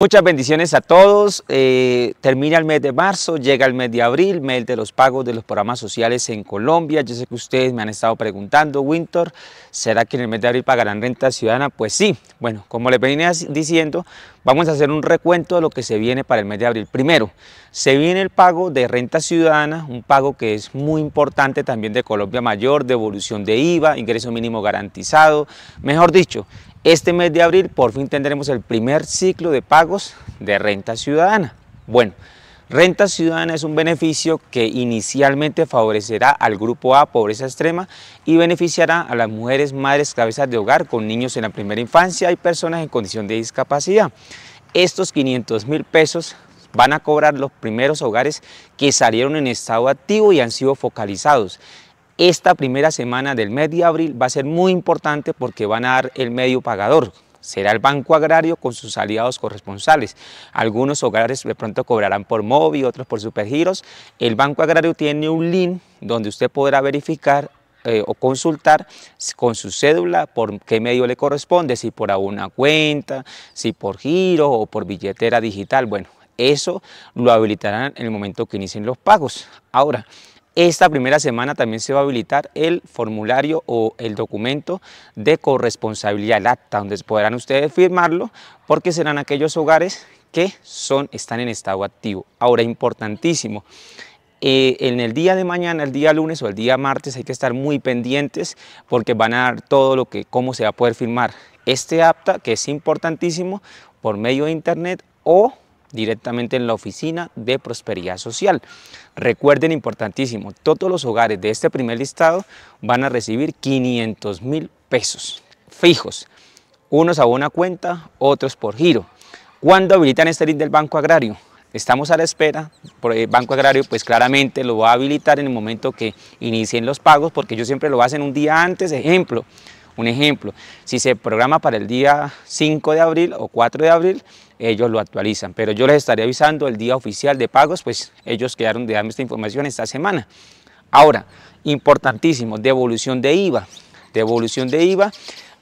Muchas bendiciones a todos. Eh, termina el mes de marzo, llega el mes de abril, mes de los pagos de los programas sociales en Colombia. Yo sé que ustedes me han estado preguntando, Winter, ¿será que en el mes de abril pagarán renta ciudadana? Pues sí. Bueno, como les venía diciendo, vamos a hacer un recuento de lo que se viene para el mes de abril. Primero, se viene el pago de renta ciudadana, un pago que es muy importante también de Colombia Mayor, devolución de IVA, ingreso mínimo garantizado. Mejor dicho, este mes de abril por fin tendremos el primer ciclo de pagos de renta ciudadana. Bueno, Renta Ciudadana es un beneficio que inicialmente favorecerá al grupo A, pobreza extrema, y beneficiará a las mujeres madres cabezas de hogar con niños en la primera infancia y personas en condición de discapacidad. Estos 500 mil pesos van a cobrar los primeros hogares que salieron en estado activo y han sido focalizados. Esta primera semana del mes de abril va a ser muy importante porque van a dar el medio pagador, será el Banco Agrario con sus aliados corresponsales. Algunos hogares de pronto cobrarán por móvil, otros por supergiros. El Banco Agrario tiene un link donde usted podrá verificar eh, o consultar con su cédula por qué medio le corresponde, si por una cuenta, si por giro o por billetera digital. Bueno, eso lo habilitarán en el momento que inicien los pagos. Ahora, esta primera semana también se va a habilitar el formulario o el documento de corresponsabilidad, el acta, donde podrán ustedes firmarlo porque serán aquellos hogares que son, están en estado activo. Ahora, importantísimo, eh, en el día de mañana, el día lunes o el día martes hay que estar muy pendientes porque van a dar todo lo que, cómo se va a poder firmar este acta, que es importantísimo, por medio de internet o directamente en la oficina de prosperidad social. Recuerden, importantísimo, todos los hogares de este primer listado van a recibir 500 mil pesos fijos, unos a una cuenta, otros por giro. ¿Cuándo habilitan este link del Banco Agrario? Estamos a la espera, el eh, Banco Agrario pues claramente lo va a habilitar en el momento que inicien los pagos porque ellos siempre lo hacen un día antes, ejemplo, un ejemplo, si se programa para el día 5 de abril o 4 de abril, ellos lo actualizan, pero yo les estaré avisando el día oficial de pagos, pues ellos quedaron de darme esta información esta semana. Ahora, importantísimo, devolución de IVA. Devolución de IVA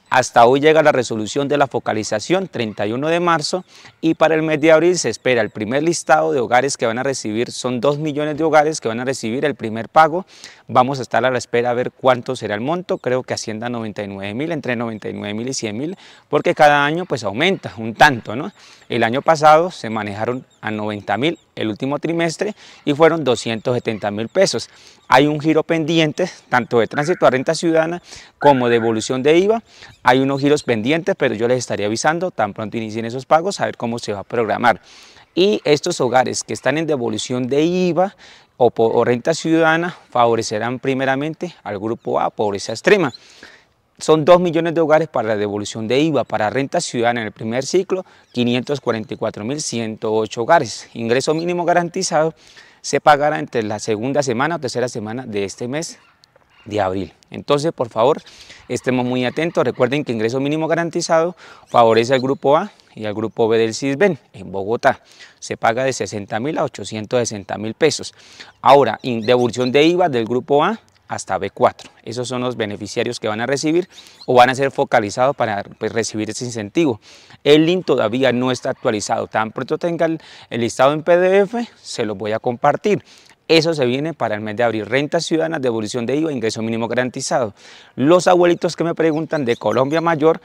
hasta hoy llega la resolución de la focalización 31 de marzo y para el mes de abril se espera el primer listado de hogares que van a recibir, son 2 millones de hogares que van a recibir el primer pago. Vamos a estar a la espera a ver cuánto será el monto, creo que ascienda a 99 mil, entre 99 mil y 100 mil, porque cada año pues aumenta un tanto, ¿no? El año pasado se manejaron a 90 mil el último trimestre y fueron 270 mil pesos. Hay un giro pendiente tanto de tránsito a renta ciudadana como de evolución de IVA. Hay unos giros pendientes, pero yo les estaría avisando tan pronto inicien esos pagos a ver cómo se va a programar. Y estos hogares que están en devolución de IVA o, o renta ciudadana favorecerán primeramente al grupo A, pobreza extrema son 2 millones de hogares para la devolución de IVA, para renta ciudadana en el primer ciclo, 544.108 hogares. Ingreso mínimo garantizado se pagará entre la segunda semana o tercera semana de este mes de abril. Entonces, por favor, estemos muy atentos. Recuerden que ingreso mínimo garantizado favorece al grupo A y al grupo B del CISBEN en Bogotá. Se paga de 60 mil a 860 mil pesos. Ahora, devolución de IVA del grupo A hasta B4. Esos son los beneficiarios que van a recibir o van a ser focalizados para pues, recibir ese incentivo. El link todavía no está actualizado. Tan pronto tenga el, listado en PDF, se los voy a compartir. Eso se viene para el mes de abril. Rentas ciudadanas, devolución de IVA, e ingreso mínimo garantizado. Los abuelitos que me preguntan de Colombia Mayor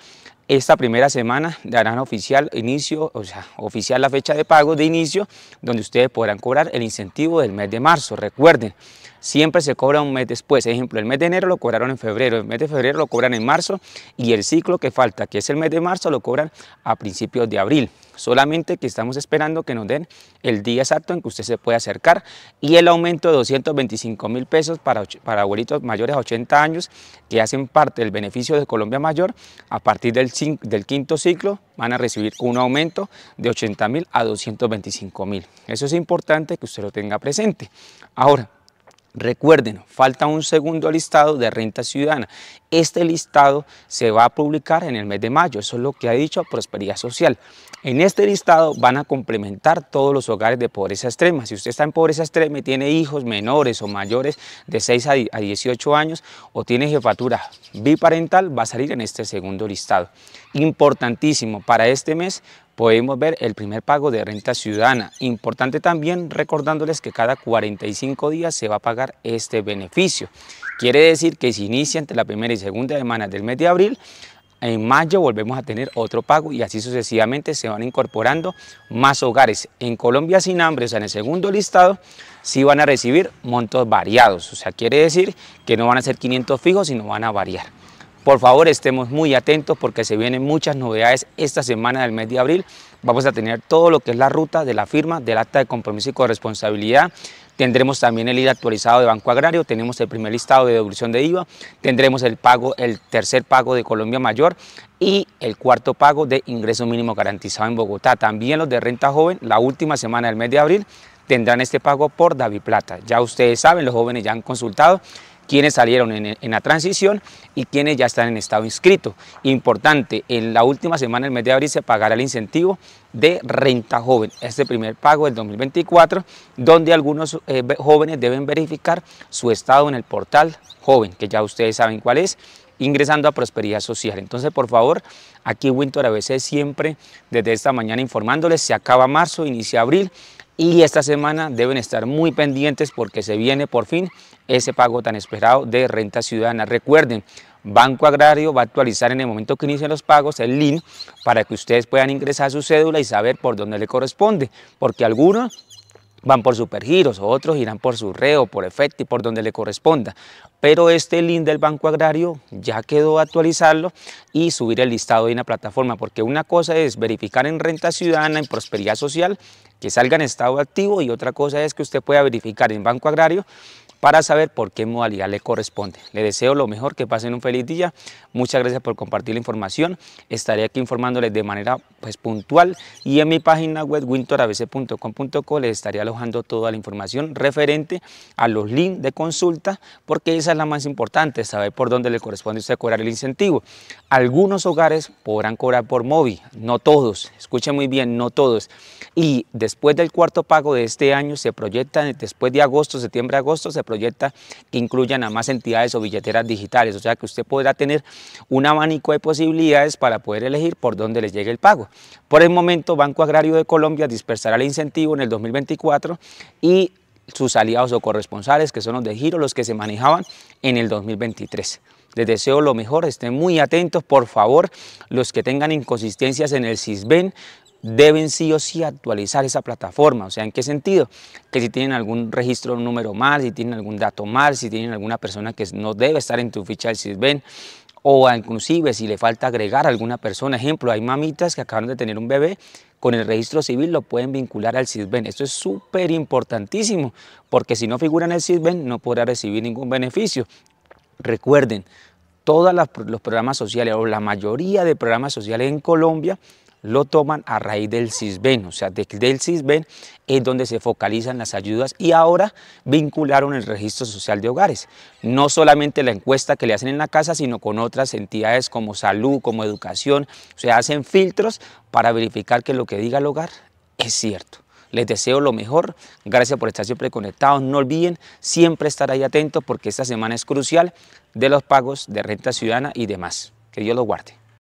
esta primera semana darán oficial inicio, o sea, oficial la fecha de pago de inicio, donde ustedes podrán cobrar el incentivo del mes de marzo. Recuerden, siempre se cobra un mes después. Ejemplo, el mes de enero lo cobraron en febrero, el mes de febrero lo cobran en marzo y el ciclo que falta, que es el mes de marzo, lo cobran a principios de abril solamente que estamos esperando que nos den el día exacto en que usted se puede acercar y el aumento de 225 mil pesos para, abuelitos mayores a 80 años que hacen parte del beneficio de Colombia Mayor, a partir del, del quinto ciclo van a recibir un aumento de 80 mil a 225 mil. Eso es importante que usted lo tenga presente. Ahora, Recuerden, falta un segundo listado de renta ciudadana. Este listado se va a publicar en el mes de mayo, eso es lo que ha dicho Prosperidad Social. En este listado van a complementar todos los hogares de pobreza extrema. Si usted está en pobreza extrema y tiene hijos menores o mayores de 6 a 18 años o tiene jefatura biparental, va a salir en este segundo listado. Importantísimo, para este mes podemos ver el primer pago de renta ciudadana. Importante también recordándoles que cada 45 días se va a pagar este beneficio. Quiere decir que si inicia entre la primera y segunda semana del mes de abril, en mayo volvemos a tener otro pago y así sucesivamente se van incorporando más hogares. En Colombia sin hambre, o sea, en el segundo listado, sí van a recibir montos variados. O sea, quiere decir que no van a ser 500 fijos, sino van a variar. Por favor, estemos muy atentos porque se vienen muchas novedades esta semana del mes de abril. Vamos a tener todo lo que es la ruta de la firma del acta de compromiso y corresponsabilidad. Tendremos también el IVA actualizado de Banco Agrario, tenemos el primer listado de devolución de IVA, tendremos el pago, el tercer pago de Colombia Mayor y el cuarto pago de ingreso mínimo garantizado en Bogotá. También los de renta joven, la última semana del mes de abril, tendrán este pago por David Plata. Ya ustedes saben, los jóvenes ya han consultado quienes salieron en, la transición y quienes ya están en estado inscrito. Importante, en la última semana del mes de abril se pagará el incentivo de renta joven, este primer pago del 2024, donde algunos eh, jóvenes deben verificar su estado en el portal joven, que ya ustedes saben cuál es, ingresando a Prosperidad Social. Entonces, por favor, aquí Winter ABC siempre desde esta mañana informándoles, se acaba marzo, inicia abril, y esta semana deben estar muy pendientes porque se viene por fin ese pago tan esperado de renta ciudadana. Recuerden, Banco Agrario va a actualizar en el momento que inicien los pagos el link para que ustedes puedan ingresar su cédula y saber por dónde le corresponde, porque algunos van por supergiros, otros irán por su reo, por efecto y por donde le corresponda. Pero este link del Banco Agrario ya quedó actualizarlo y subir el listado de una plataforma, porque una cosa es verificar en renta ciudadana, en prosperidad social, que salga en estado activo y otra cosa es que usted pueda verificar en Banco Agrario para saber por qué modalidad le corresponde. Le deseo lo mejor, que pasen un feliz día. Muchas gracias por compartir la información. Estaré aquí informándoles de manera pues, puntual y en mi página web wintorabc.com.co les estaré alojando toda la información referente a los links de consulta porque esa es la más importante, saber por dónde le corresponde usted cobrar el incentivo. Algunos hogares podrán cobrar por móvil, no todos, escuchen muy bien, no todos. Y después del cuarto pago de este año se proyecta después de agosto, septiembre, agosto, se proyecta que incluyan a más entidades o billeteras digitales, o sea que usted podrá tener un abanico de posibilidades para poder elegir por dónde les llegue el pago. Por el momento, Banco Agrario de Colombia dispersará el incentivo en el 2024 y sus aliados o corresponsales, que son los de giro, los que se manejaban en el 2023. Les deseo lo mejor, estén muy atentos, por favor, los que tengan inconsistencias en el CISBEN, deben sí o sí actualizar esa plataforma. O sea, ¿en qué sentido? Que si tienen algún registro, un número mal, si tienen algún dato mal, si tienen alguna persona que no debe estar en tu ficha del SISBEN o inclusive si le falta agregar a alguna persona. Ejemplo, hay mamitas que acaban de tener un bebé, con el registro civil lo pueden vincular al SISBEN. Esto es súper importantísimo, porque si no figura en el SISBEN no podrá recibir ningún beneficio. Recuerden, todos los programas sociales o la mayoría de programas sociales en Colombia lo toman a raíz del CISBEN, o sea, del CISBEN es donde se focalizan las ayudas y ahora vincularon el registro social de hogares. No solamente la encuesta que le hacen en la casa, sino con otras entidades como salud, como educación, o sea, hacen filtros para verificar que lo que diga el hogar es cierto. Les deseo lo mejor, gracias por estar siempre conectados, no olviden siempre estar ahí atentos porque esta semana es crucial de los pagos de renta ciudadana y demás. Que Dios los guarde.